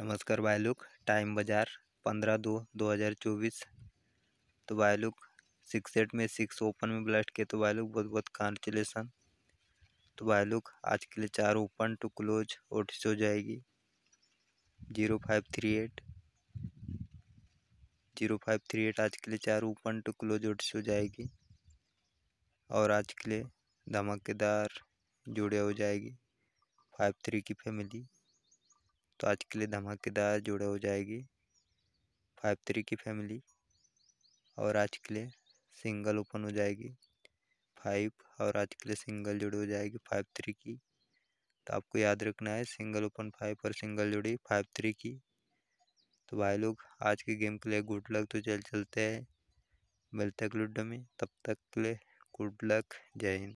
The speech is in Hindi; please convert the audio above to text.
नमस्कार बायलुक टाइम बाज़ार पंद्रह दो दो हज़ार चौबीस तो बायलुक सिक्स एट में सिक्स ओपन में ब्लास्ट किए तो बायलुक बहुत बहुत कॉन्चुलेसन तो बायलुक आज के लिए चार ओपन टू क्लोज ओटिस हो जाएगी zero five three eight zero five three eight आज के लिए चार ओपन टू क्लोज ओटिस हो जाएगी और आज के लिए धमाकेदार जोड़े हो जाएगी फाइव थ्री की फैमिली तो आज के लिए धमाकेदार जोड़े हो जाएगी फाइव थ्री की फैमिली और आज के लिए सिंगल ओपन हो जाएगी फाइव और आज के लिए सिंगल जोड़ी हो जाएगी फाइव थ्री की तो आपको याद रखना है सिंगल ओपन फाइव और सिंगल जोड़ी फाइव थ्री की तो भाई लोग आज के गेम के लिए गुड लक तो चल चलते हैं मिलते हैं लूडो में तब तक के लिए good luck jai